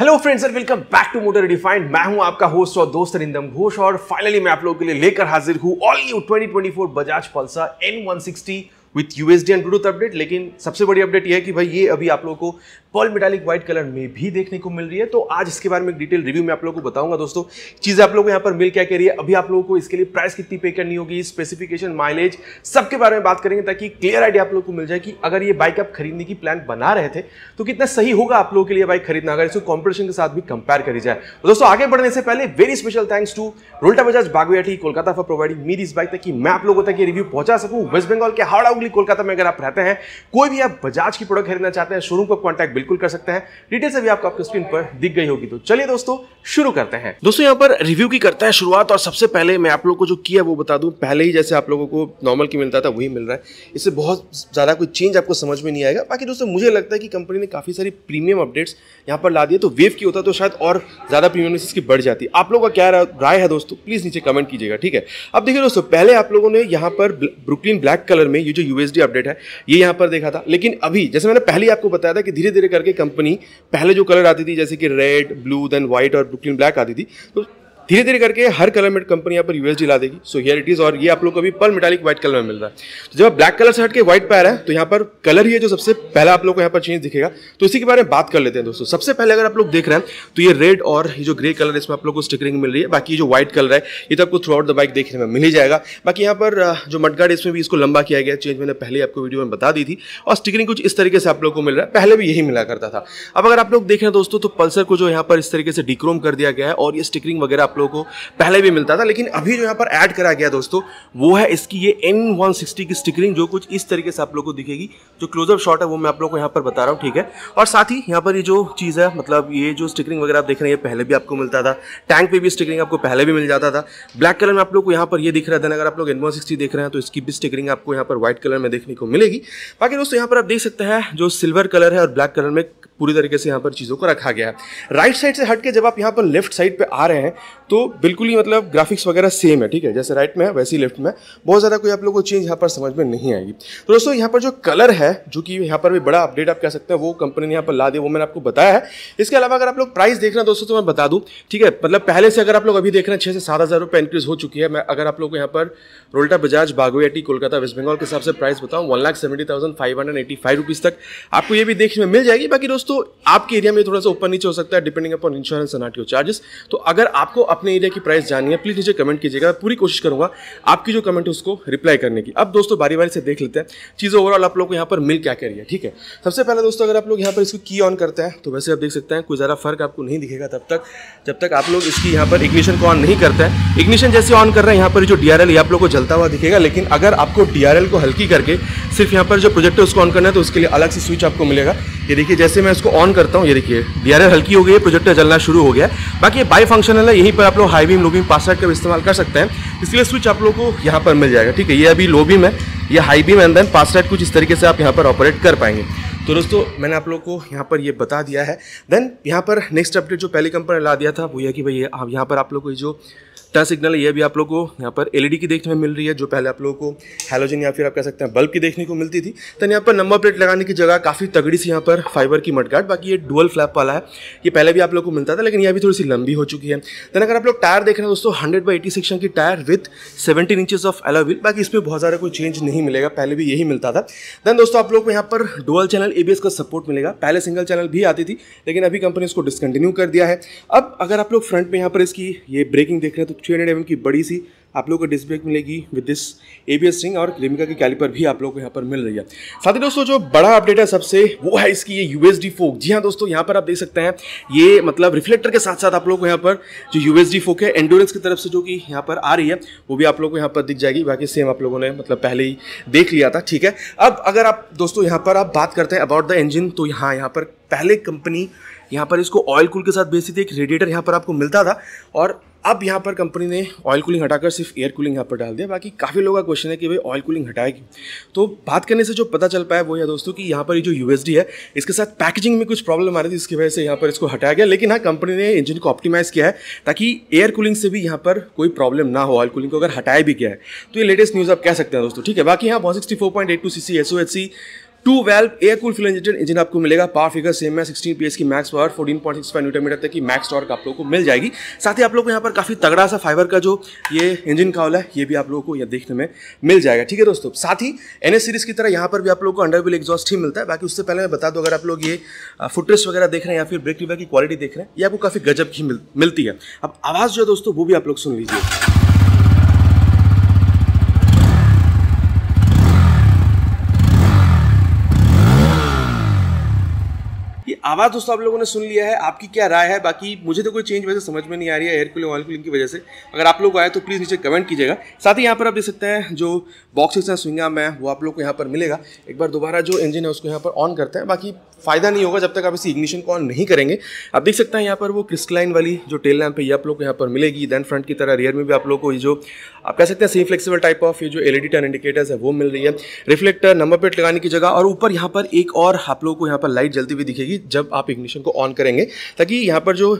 hello friends sir welcome back to motor defined मैं हूं आपका होस्ट और दोस्त रिंदम घोष और फाइनली मैं आप लोगों के लिए लेकर हाजिर हूं all new 2024 Bajaj Pulsar N sixty with USD and Bluetooth update लेकिन सबसे बड़ी अपडेट यह है कि भाई ये अभी आप लोगों को पॉल मेटालिक व्हाइट कलर में भी देखने को मिल रही है तो आज इसके बारे में डिटेल रिव्यू में आप लोगों को बताऊंगा दोस्तों चीज़ें आप लोगों को यहाँ पर मिल क्या कह रही है अभी आप लोगों को इसके लिए प्राइस कितनी पे करनी होगी स्पेसिफिकेशन माइलेज सबके बारे में बात करेंगे ताकि क्लियर आइडिया आप लोग को मिल जाए कि अगर ये बाइक आप खरीदने की प्लान बना रहे थे तो कितना सही होगा आप लोगों के लिए बाइक खरीदना अगर इसको कॉम्पिटिशन के साथ भी कंपेयर करी जाए तो दोस्तों आगे बढ़ने से पहले very special thanks to Rolta Bajaj बागवियाठी कोलकाता फॉर प्रोवाइडिंग मेरी इस बाइक ताकि मैं आप लोगों तक ये रिव्यू पहुंचा सकूं वेस्ट बंगाल के हावड़ा उगली कोलकाता में अगर आप रहते हैं कोई भी आप बजाज की प्रोडक्ट खरीदना चाहते हैं शोरूम का कॉन्टैक्ट बिल्कुल कर सकते हैं डिटेल्स अभी आपको आपके स्क्रीन पर दिख गई होगी तो चलिए दोस्तों शुरू करते हैं दोस्तों यहाँ पर रिव्यू की करते हैं शुरुआत और सबसे पहले मैं आप लोग को जो किया वो बता दूँ पहले ही जैसे आप लोगों को नॉर्मल की मिलता था वही मिल रहा है इससे बहुत ज़्यादा कोई चेंज आपको समझ में नहीं आएगा बाकी दोस्तों मुझे लगता है कि कंपनी ने काफ़ी सारी प्रीमियम अपडेट्स यहाँ पर ला दिए तो वेव की होता तो शायद और ज़्यादा प्रीमियम इसकी बढ़ जाती आप लोगों का क्या राय है दोस्तों प्लीज़ नीचे कमेंट कीजिएगा ठीक है अब देखिए दोस्तों पहले आप लोगों ने यहाँ पर ब्रुकलिन ब्लैक कलर में ये जो यूएसडी अपडेट है ये यहाँ पर देखा था लेकिन अभी जैसे मैंने पहले आपको बताया था कि धीरे धीरे करके कंपनी पहले जो कलर आती थी जैसे कि रेड ब्लू देन व्हाइट और ब्रुकलिन ब्लैक आती थी तो धीरे धीरे करके हर कलर में कंपनी यहाँ पर यूएसडी ला देगी सो हियर इट इज़ और ये आप लोग को अभी पर मेटालिक व्हाइट कलर में मिल रहा है तो जब आप ब्लैक कलर से हट के व्हाइट पैर है तो यहाँ पर कलर ही है जो सबसे पहला आप लोग को यहाँ पर चेंज दिखेगा तो इसी के बारे में बात कर लेते हैं दोस्तों सबसे पहले अगर आप लोग देख रहे हैं तो ये रेड और ये जो ग्रे कलर है इसमें आप लोग को स्टिकरिंग मिल रही है बाकी जो व्हाइट कलर है ये तो आपको थ्रू आउट द बाइक देखने में मिल ही जाएगा बाकी यहाँ पर जो मटगार्ड इसमें भी इसको लंबा किया गया चेंज मैंने पहले आपको वीडियो में बता दी थी और स्टिकरिंग कुछ इस तरीके से आप लोग को मिल रहा है पहले भी यही मिला करता था अब अगर आप लोग देख रहे हैं दोस्तों तो पल्सर को जो यहाँ पर इस तरीके से डिक्रोम कर दिया गया है और ये स्टिकरिंग वगैरह आप लोगों को पहले भी मिलता था लेकिन अभी जो यहाँ पर ऐड करा गया दोस्तों वो है इसकी ये एन वन सिक्सटी की स्टिकरिंग जो कुछ इस तरीके से आप लोग को दिखेगी जो क्लोजअप शॉट है वो मैं आप लोग को यहाँ पर बता रहा हूँ ठीक है और साथ ही यहाँ पर ये जो चीज़ है मतलब ये जो स्टिकरिंग वगैरह आप देख रहे हैं ये पहले भी आपको मिलता था टैंक पर भी स्टिकरिंग आपको पहले भी मिल जाता था ब्लैक कलर में आप लोग को यहाँ पर ये दिख रहा था अगर आप लोग एन देख रहे हैं तो इसकी भी स्टिकरिंग आपको यहाँ पर व्हाइट कलर में देखने को मिलेगी बाकी दोस्तों यहाँ पर आप देख सकते हैं जो सिल्वर कलर है और ब्लैक कलर में पूरी तरीके से यहाँ पर चीज़ों को रखा गया है राइट साइड से हट के जब आप यहाँ पर लेफ्ट साइड पे आ रहे हैं तो बिल्कुल ही मतलब ग्राफिक्स वगैरह सेम है ठीक है जैसे राइट में है वैसे ही लेफ्ट में बहुत ज़्यादा कोई आप लोग को चेंज यहाँ पर समझ में नहीं आएगी तो दोस्तों यहाँ पर जो कलर है जो कि यहाँ पर भी बड़ा अपडेट आप कह सकते हैं वो कंपनी ने यहाँ पर ला दी वो मैंने आपको बताया है इसके अलावा अगर आप लोग प्राइस देख रहे हैं दोस्तों तो मैं बता दूँ ठीक है मतलब पहले से अगर आप लोग अभी देख रहे हैं छः से सात हज़ार रुपये इंक्रीज़ हो चुकी है मैं अगर आप लोग को यहाँ पर रोल्टा बजाज बागोयाटी कोलकाता वेस्ट बंगाल के हिसाब से प्राइस बताऊँ one lakh seventy thousand five hundred eighty five rupees तक आपको ये भी देखने में मिल जाएगी बाकी दोस्तों आपके एरिया में थोड़ा सा ऊपर नीचे हो सकता है depending upon insurance and R charges तो अगर आपको अपने एरिया की प्राइस जाननी है प्लीज़ नीचे कमेंट कीजिएगा पूरी कोशिश करूंगा आपकी जो कमेंट है उसको रिप्लाई करने की अब दोस्तों बारी बारी से देख लेते हैं चीज़ें ओवरऑल आप लोग को यहाँ पर मिल क्या कह रही है ठीक है सबसे पहले दोस्तों अगर आप लोग यहाँ पर इसको की ऑन करते हैं तो वैसे आप देख सकते हैं कोई ज़्यादा फर्क आपको नहीं दिखेगा तब तक जब तक आप लोग इसकी यहाँ पर इग्निशन को ऑन नहीं करते हैं इग्निशन जैसे ऑन कर रहे हैं यहाँ पर जो डी आर आप लोग को जलता हुआ दिखेगा लेकिन अगर आपको डी को हल्की करके सिर्फ यहाँ पर जो प्रोजेक्ट है उसको ऑन करना है तो उसके लिए अलग से स्विच आपको मिलेगा ये देखिए जैसे मैं इसको ऑन करता हूँ ये देखिए डी हल्की हो गई है प्रोजेक्टर जलना शुरू हो गया बाकी बाई फंक्शनल है यहीं पर आप लोग high beam low beam pass का इस्तेमाल कर सकते हैं इसलिए स्विच आप लोग को यहाँ पर मिल जाएगा ठीक है ये अभी लो बीम है ये high beam and then pass कुछ इस तरीके से आप यहाँ पर ऑपरेट कर पाएंगे तो दोस्तों मैंने आप लोग को यहाँ पर ये बता दिया है देन यहाँ पर नेक्स्ट अपडेट जो पहले कंपनी ला दिया था वो यह कि भाई आप यहाँ पर आप लोग को जो टच सिग्नल ये भी आप लोग को यहाँ पर एलईडी e की देखने में मिल रही है जो पहले आप लोग को हेलोजन या फिर आप कह सकते हैं बल्ब की देखने को मिलती थी तो यहाँ पर नंबर प्लेट लगाने की जगह काफ़ी तगड़ी सी यहाँ पर फाइबर की मटगाट बाकी ये डुअल फ्लैप वाला है ये पहले भी आप लोग को मिलता था लेकिन यह भी थोड़ी सी लंबी हो चुकी है देन अगर आप लोग टायर देख रहे हैं दोस्तों हंड्रेड बाई एटी सेक्शन की tyre with seventeen inches of alloy wheel बाकी इसमें बहुत ज़्यादा कोई चेंज नहीं मिलेगा पहले भी यही मिलता था देन दोस्तों आप लोग को यहाँ पर डुअल चैनल ए का सपोर्ट मिलेगा पहले सिंगल चैनल भी आती थी लेकिन अभी कंपनी इसको डिसकंटिन्यू कर दिया है अब अगर आप लोग फ्रंट में यहाँ पर इसकी ये ब्रेकिंग देख रहे हैं तो थ्री हंड्रेड एम की बड़ी सी आप लोगों को डिस्क ब्रेक मिलेगी with this A B S ring और क्रेमिका की कैलिपर भी आप लोगों को यहाँ पर मिल रही है साथ ही दोस्तों जो बड़ा अपडेट है सबसे वो है इसकी ये यू एस डी फोक जी हाँ दोस्तों यहाँ पर आप देख सकते हैं ये मतलब रिफ्लेक्टर के साथ साथ आप लोगों को यहाँ पर जो यू एस डी फोक है एंडोरेंस की तरफ से जो कि यहाँ पर आ रही है वो भी आप लोग को यहाँ पर दिख जाएगी बाकी सेम आप लोगों ने मतलब पहले ही देख लिया था ठीक है अब अगर आप दोस्तों यहाँ पर आप बात करते हैं अबाउट द इंजिन तो यहाँ यहाँ पर पहले कंपनी यहाँ पर इसको ऑयल कूल के साथ बेचती थी एक रेडिएटर यहाँ पर आपको मिलता था और अब यहाँ पर कंपनी ने ऑयल कूलिंग हटाकर सिर्फ एयर कूलिंग यहाँ पर डाल दिया बाकी काफ़ी लोगों का क्वेश्चन है कि भाई ऑयल कूलिंग हटाएगी तो बात करने से जो पता चल पाया वो है दोस्तों कि यहाँ पर ये जो यू है इसके साथ पैकेजिंग में कुछ प्रॉब्लम आ रही थी इसकी वजह से यहाँ पर इसको हटाया गया लेकिन हाँ कंपनी ने इंजन को ऑप्टिमाइज़ किया है ताकि एयर कूलिंग से भी यहाँ पर कोई प्रॉब्लम ना हो ऑयल कूलिंग को अगर हटाया भी गया है तो ये लेटेस्ट न्यूज़ आप कह सकते हैं दोस्तों ठीक है बाकी यहाँ बहुत sixty four point eight two C C S O H C two valve air cool फिल इंजन इंजन आपको मिलेगा पावर फिगर सेम है सिक्सटीन पी की max power six five metre तक की मैक्स टॉर्क आप लोगों को मिल जाएगी साथ ही आप लोगों को यहाँ पर काफ़ी तगड़ा सा फाइबर का जो ये इंजन कावल है ये भी आप लोगों को यह देखने में मिल जाएगा ठीक है दोस्तों साथ ही एन सीरीज़ की तरह यहाँ पर भी आप लोगों को अंडर व्हील एग्जॉस्ट ही मिलता है बाकी उससे पहले मैं बता दूँ अगर आप लोग ये फुटरेस्ट वगैरह देख रहे हैं या फिर ब्रेक लीवर की क्वालिटी देख रहे हैं ये आपको काफ़ी गजब की मिलती है अब आवाज़ जो है दोस्तों वो भी आप लोग सुन लीजिए आवाज़ दोस्तों आप लोगों ने सुन लिया है आपकी क्या राय है बाकी मुझे तो कोई चेंज वैसे समझ में नहीं आ रही है एयर कूलिंग ऑयल कूलिंग की वजह से अगर आप लोग आए तो प्लीज़ नीचे कमेंट कीजिएगा साथ ही यहाँ पर आप देख सकते हैं जो बॉक्सेस हैं स्विंगाम है वो आप लोग को यहाँ पर मिलेगा एक बार दोबारा जो इंजन है उसको यहाँ पर ऑन करते हैं बाकी फ़ायदा नहीं होगा जब तक आप इसी इग्निशन को ऑन नहीं करेंगे आप देख सकते हैं यहाँ पर वो क्रिस्टलाइन वाली जो टेल लैम्प है ये आप लोग को यहाँ पर मिलेगी देन फ्रंट की तरह रियर में भी आप लोग को ये जो आप कह सकते हैं सेम फ्लेक्सिबल टाइप ऑफ ये जो एलईडी टर्न इंडिकेटर्स है वो मिल रही है रिफ्लेक्टर नंबर प्लेट लगाने की जगह और ऊपर यहाँ पर एक और आप लोग को यहाँ पर लाइट जल्दी भी दिखेगी जब आप इग्निशन को ऑन करेंगे ताकि यहाँ पर जो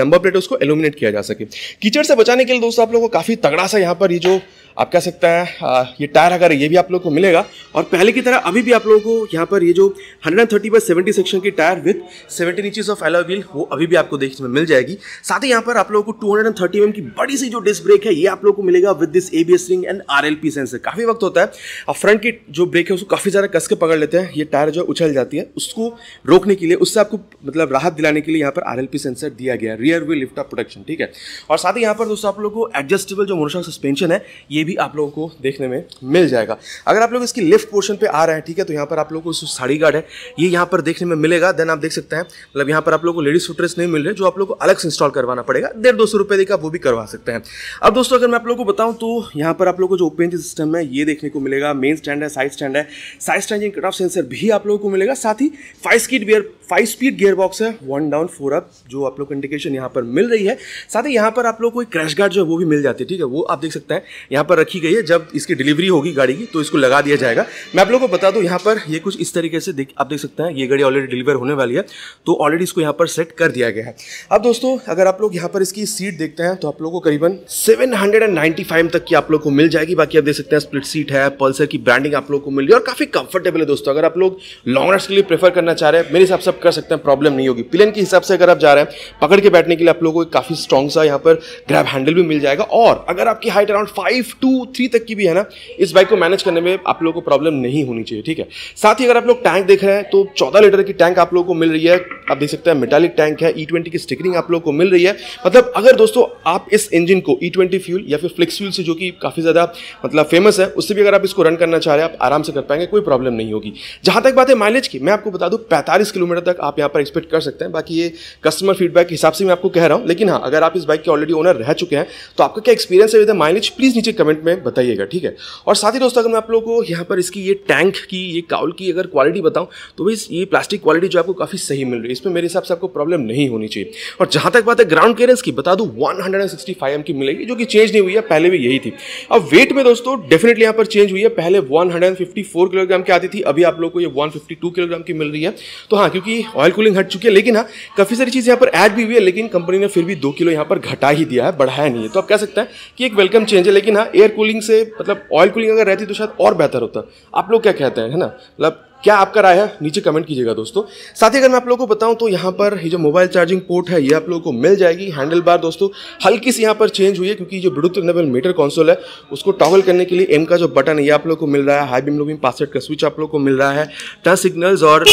नंबर uh, प्लेट है उसको एलुमिनेट किया जा सके कीचड़ से बचाने के लिए दोस्तों आप लोगों को काफ़ी तगड़ा सा यहाँ पर ये जो आप कह सकते हैं ये टायर अगर ये भी आप लोग को मिलेगा और पहले की तरह अभी भी आप लोगों को यहाँ पर ये जो 130 थर्टी बाई सेवेंटी सेक्शन की tyre with 17 inches of alloy wheel वो अभी भी आपको देखने में मिल जाएगी साथ ही यहाँ पर आप लोगों को टू हंड्रेड थर्टी एम की बड़ी सी जो डिस्क ब्रेक है ये आप लोग को मिलेगा with this A B S ring and R L P sensor काफ़ी वक्त होता है और फ्रंट की जो ब्रेक है उसको काफ़ी ज़्यादा कस के पकड़ लेते हैं ये टायर जो उछल जाती है उसको रोकने के लिए उससे आपको मतलब राहत दिलाने के लिए यहाँ पर आर एल पी सेंसर दिया गया है rear wheel lift off protection ठीक है और साथ ही यहाँ पर दोस्तों आप लोग को एडजस्टेबल जो मोटरसाइकिल सस्पेंशन है ये भी आप लोगों को देखने में मिल जाएगा अगर आप लोग इसकी लेफ्ट पोर्शन पे आ रहे हैं ठीक है तो यहाँ पर आप लोगों को साड़ी गार्ड है ये यहाँ पर देखने में मिलेगा देन आप देख सकते हैं मतलब यहाँ पर आप लोगों को लेडीज फुटरेस नहीं मिल रहे जो आप लोग को अलग से इंस्टॉल करवाना पड़ेगा डेढ़ दो सौ रुपये देखा वो भी करवा सकते हैं अब दोस्तों अगर मैं आप लोग को बताऊँ तो यहाँ पर आप लोग को जो ओपन सिस्टम है ये देखने को मिलेगा मेन स्टैंड है साइड स्टैंड है side standing cut off sensor भी आप लोगों को मिलेगा साथ ही five speed gear five speed gear box है वन डाउन फोर अप जो आप लोग को इंडिकेशन यहाँ पर मिल रही है साथ ही यहाँ पर आप लोग को क्रैश गार्ड जो है वो भी मिल जाती है ठीक है वो आप देख सकते हैं यहाँ पर पर रखी गई है जब इसकी डिलीवरी होगी गाड़ी की तो इसको लगा दिया जाएगा मैं आप लोगों को बता दूं यहाँ पर ये कुछ इस तरीके से देख आप देख सकते हैं ये गाड़ी ऑलरेडी डिलीवर होने वाली है तो ऑलरेडी इसको यहाँ पर सेट कर दिया गया है अब दोस्तों अगर आप लोग यहाँ पर इसकी सीट देखते हैं तो आप लोग को करीबन सेवन तक की आप लोग को मिल जाएगी बाकी आप देख सकते हैं स्प्लिट सीट है पल्सर की ब्रांडिंग आप लोग को मिल गई और काफ़ी कंफर्टेबल है दोस्तों अगर आप लोग लॉन्ग राइड्स के लिए प्रेफर करना चाह रहे हैं मेरे हिसाब से आप कर सकते हैं प्रॉब्लम नहीं होगी प्लेन के हिसाब से अगर आप जा रहे हैं पकड़ के बैठने के लिए आप लोगों को काफ़ी स्ट्रॉन्ग सा यहाँ पर ग्रैब हैंडल भी मिल जाएगा और अगर आपकी height around five two three तक की भी है ना इस बाइक को मैनेज करने में आप लोगों को प्रॉब्लम नहीं होनी चाहिए ठीक है साथ ही अगर आप लोग टैंक देख रहे हैं तो चौदह लीटर की टैंक आप लोगों को मिल रही है आप देख सकते हैं मेटालिक टैंक है ई e ट्वेंटी की स्टिकरिंग आप लोगों को मिल रही है मतलब अगर दोस्तों आप इस इंजन को ई ट्वेंटी फ्यूल या फिर फ्लिक्स फ्यूल से जो कि काफ़ी ज़्यादा मतलब फेमस है उससे भी अगर आप इसको रन करना चाह रहे हैं आप आराम से कर पाएंगे कोई प्रॉब्लम नहीं होगी जहां तक बात है माइलेज की मैं आपको बता दू पैंतालीस किलोमीटर तक आप यहाँ पर एक्सपेक्ट कर सकते हैं बाकी ये कस्टमर फीडबैक के हिसाब से मैं आपको कह रहा हूँ लेकिन हाँ अगर आप इस बाइक के ऑलरेडी ओनर रह चुके हैं तो आपका क्या एक्सपीरियंस है विद माइलेज प्लीज़ नीचे कमेंट में बताइएगा ठीक है और साथ ही दोस्तों अगर मैं आप लोगों को यहाँ पर इसकी ये टैंक की ये काउल की अगर क्वालिटी बताऊँ तो भाई ये प्लास्टिक क्वालिटी जो आपको काफ़ी सही मिल रही है इसमें मेरे हिसाब से आपको प्रॉब्लम नहीं होनी चाहिए और जहाँ तक बात है ग्राउंड क्लियरेंस की बता दूँ वन हंड्रेड की मिलेगी जो कि चेंज नहीं हुई है पहले भी यही थी अब वेट में दोस्तों डेफिनेटली यहाँ पर चेंज हुई है पहले वन किलोग्राम की आती थी अभी आप लोग को ये वन किलोग्राम की मिल रही है तो हाँ क्योंकि ऑयल कूलिंग हट चुकी है लेकिन हाँ काफ़ी सारी चीज़ यहाँ पर ऐड भी हुई है लेकिन कंपनी ने फिर भी दो किलो यहाँ पर घटा ही दिया है बढ़ाया नहीं है तो आप कह सकते हैं कि एक वेलकम चेंज है लेकिन हाँ एयर कूलिंग से मतलब ऑयल कूलिंग अगर रहती तो शायद और बेहतर होता आप लोग क्या कहते हैं है ना मतलब क्या आपका राय है नीचे कमेंट कीजिएगा दोस्तों साथ ही अगर मैं आप लोगों को बताऊं तो यहाँ पर ये जो मोबाइल चार्जिंग पोर्ट है ये आप लोगों को मिल जाएगी हैंडल बार दोस्तों हल्की सी यहाँ पर चेंज हुई है क्योंकि जो ब्लूटूथ लेवल मीटर कंसोल है उसको टॉगल करने के लिए एम का जो बटन है ये आप लोग को मिल रहा है हाई बीम लो पासवर्ड का स्विच आप लोग को मिल रहा है टच सिग्नल्स और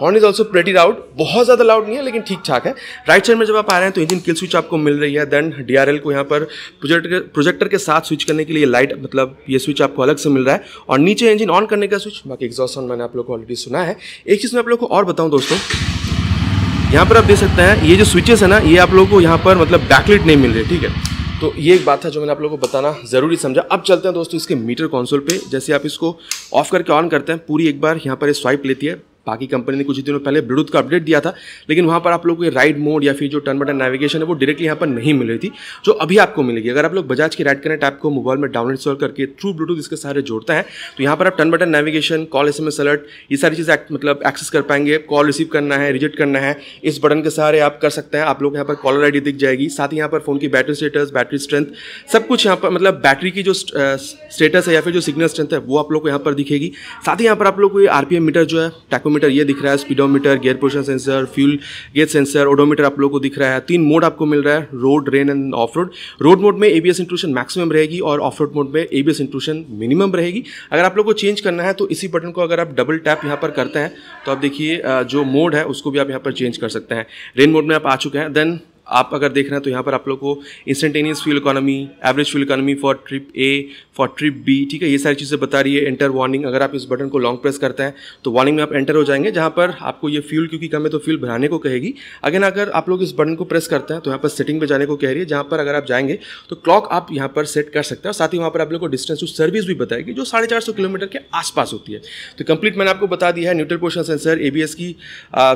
horn is also pretty loud बहुत ज़्यादा लाउड नहीं है लेकिन ठीक ठाक है राइट साइड में जब आप आ रहे हैं तो इंजन किल स्विच आपको मिल रही है देन डी को यहाँ पर प्रोजेक्टर प्रोजेक्टर के साथ स्विच करने के लिए लाइट मतलब ये स्विच आपको अलग से मिल रहा है और नीचे इंजन ऑन करने का स्विच बाकी एग्जॉस्ट ऑन मैंने आप लोग को ऑलरेडी सुना है एक चीज़ मैं आप लोग को और बताऊँ दोस्तों यहाँ पर आप देख सकते हैं ये जो स्विचेस है ना ये आप लोग को यहाँ पर मतलब बैकलिट नहीं मिल रही ठीक है तो ये एक बात था जो मैंने आप लोगों को बताना ज़रूरी समझा अब चलते हैं दोस्तों इसके मीटर कंसोल पे जैसे आप इसको ऑफ करके ऑन करते हैं पूरी एक बार यहाँ पर ये स्वाइप लेती है बाकी कंपनी ने कुछ दिनों पहले ब्लूटूथ का अपडेट दिया था लेकिन वहाँ पर आप लोग को राइड मोड या फिर जो टर्न बटन नेविगेशन है वो डायरेक्टली यहाँ पर नहीं मिल रही थी जो अभी आपको मिलेगी अगर आप लोग बजाज की राइड कनेक्ट ऐप को मोबाइल में डाउनलोड इंस्टॉल करके थ्रू ब्लूटूथ इसके सहारे जोड़ते हैं तो यहाँ पर आप turn button navigation call S M S alert ये सारी चीज़ें मतलब एक्सेस कर पाएंगे कॉल रिसीव करना है रिजेक्ट करना है इस बटन के सहारे आप कर सकते हैं आप लोग यहाँ पर कॉलर आई दिख जाएगी साथ ही यहाँ पर फोन की बैटरी स्टेटस बैटरी स्ट्रेंथ सब कुछ यहाँ पर मतलब बैटरी की जो स्टेटस है या फिर जो सिग्नल स्ट्रेंथ है वो आप लोग को यहाँ पर दिखेगी साथ ही यहाँ पर आप लोग को ये एम मीटर जो है टैको ओडोमीटर ये दिख रहा है speedometer gear position sensor fuel gauge sensor odometer आप लोग को दिख रहा है तीन मोड आपको मिल रहा है road rain and off road road mode में एबीएस इंट्रूशन मैक्सिमम रहेगी और ऑफ रोड मोड में एबीएस इंट्रूशन मिनिमम रहेगी अगर आप लोग को चेंज करना है तो इसी बटन को अगर आप डबल टैप यहाँ पर करते हैं तो आप देखिए जो मोड है उसको भी आप यहाँ पर चेंज कर सकते हैं रेन मोड में आप आ चुके हैं देन आप अगर देख रहे हैं तो यहाँ पर आप लोग को instantaneous fuel economy average fuel economy for trip A for trip B ठीक है ये सारी चीज़ें बता रही है एंटर वार्निंग अगर आप इस बटन को लॉन्ग प्रेस करते हैं तो वार्निंग में आप एंटर हो जाएंगे जहाँ पर आपको ये फ्यूल क्योंकि कम है तो फ्यूल भराने को कहेगी अगेन अगर आप लोग इस बटन को प्रेस करते हैं तो यहाँ पर सेटिंग पर जाने को कह रही है जहाँ पर अगर आप जाएंगे तो क्लॉक आप यहाँ पर सेट कर सकते हैं और साथ ही वहाँ पर आप लोग को डिस्टेंस टू सर्विस भी बताएगी जो साढ़े चार सौ किलोमीटर के आसपास होती है तो कंप्लीट मैंने आपको बता दिया है न्यूट्रल पोशन सेंसर ए की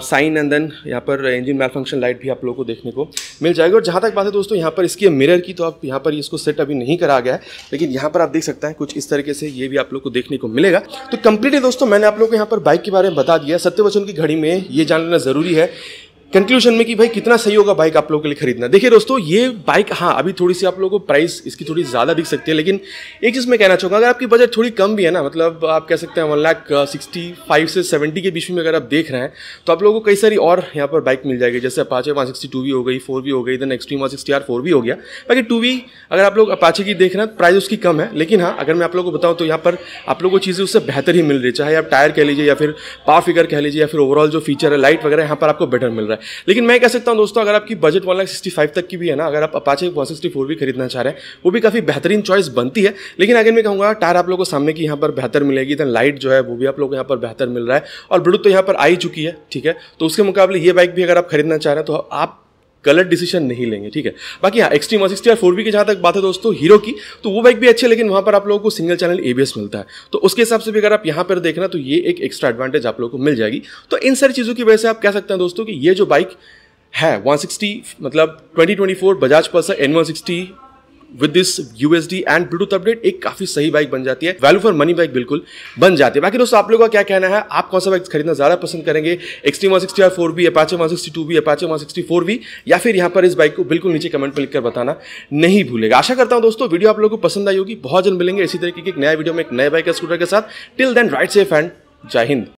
साइन एंड देन यहाँ पर इंजन मैल फंक्शन लाइट भी आप लोग को देखने को मिल जाएगा और जहाँ तक बात है दोस्तों यहाँ पर इसकी मिरर की तो आप यहाँ पर इसको सेट अभी नहीं करा गया है लेकिन यहाँ पर आप देख सकते हैं कुछ इस तरीके से ये भी आप लोग को देखने को मिलेगा तो कंप्लीटली दोस्तों मैंने आप लोग को यहाँ पर बाइक के बारे में बता दिया सत्यवचन की घड़ी में ये जान लेना ज़रूरी है कंक्लूजन में कि भाई कितना सही होगा बाइक आप लोगों के लिए खरीदना देखिए दोस्तों ये बाइक हाँ अभी थोड़ी सी आप लोगों को प्राइस इसकी थोड़ी ज़्यादा दिख सकती है लेकिन एक चीज़ मैं कहना चाहूँगा अगर आपकी बजट थोड़ी कम भी है ना मतलब आप कह सकते हैं वन लाख सिक्सटी फाइव से सेवेंटी के बीच में अगर आप देख रहे हैं तो आप लोगों को कई सारी और यहाँ पर बाइक मिल जाएगी जैसे अपाचे वन सिक्सटी टू भी हो गई फोर भी हो गई then Xtreme one sixty R four भी हो गया बाकी टू भी अगर आप लोग अपाचे की देख रहे हैं प्राइस उसकी कम है लेकिन हाँ अगर मैं आप लोगों को बताऊँ तो यहाँ पर आप लोग को चीज़ें उससे बेहतर ही मिल रही चाहे आप टायर कह लीजिए या फिर पावर फिगर कह लीजिए या फिर ओवरऑल जो फीचर है लाइट वगैरह यहाँ पर आपको बेटर मिल रहा है है लेकिन मैं कह सकता हूँ दोस्तों अगर आपकी budget one lakh sixty five तक की भी है ना अगर आप अपाचे वन सिक्सटी फोर भी खरीदना चाह रहे हैं वो भी काफ़ी बेहतरीन चॉइस बनती है लेकिन अगर मैं कहूँगा टायर आप लोगों को सामने की यहाँ पर बेहतर मिलेगी दैन लाइट जो है वो भी आप लोग यहाँ पर बेहतर मिल रहा है और ब्लूटूथ तो यहाँ पर आई चुकी है ठीक है तो उसके मुकाबले ये बाइक भी अगर आप खरीदना चाह रहे हैं तो आप गलत डिसीजन नहीं लेंगे ठीक है बाकी हाँ एक्सट्रीम वन सिक्सटी और फोर बी की जहाँ तक बात है दोस्तों हीरो की तो वो बाइक भी अच्छी है लेकिन वहाँ पर आप लोगों को सिंगल चैनल ए मिलता है तो उसके हिसाब से भी अगर आप यहाँ पर देखना तो ये एक एक्स्ट्रा एडवांटेज आप लोगों को मिल जाएगी तो इन सारी चीज़ों की वजह से आप कह सकते हैं दोस्तों कि ये जो बाइक है 160 मतलब 2024 Bajaj Pulsar N one sixty with this USD and Bluetooth update एक काफी सही बाइक बन जाती है वैल्यू फॉर मनी बाइक बिल्कुल बन जाती है बाकी दोस्तों आप लोगों का क्या कहना है आप कौन सा बाइक खरीदना ज्यादा पसंद करेंगे एक्सटी वन सिक्सटी फोर भी अपाचे वन सिक्सटी टू भी अपाचे वन सिक्सटी फोर भी या फिर यहाँ पर इस बाइक को बिल्कुल नीचे कमेंट में लिखकर बताना नहीं भूलेगा आशा करता हूँ दोस्तों वीडियो आप लोगों को पसंद आई होगी बहुत जल्द मिलेंगे इसी तरीके की एक नया वीडियो में एक नए बाइक स्कूटर के साथ till then ride safe and Jai Hind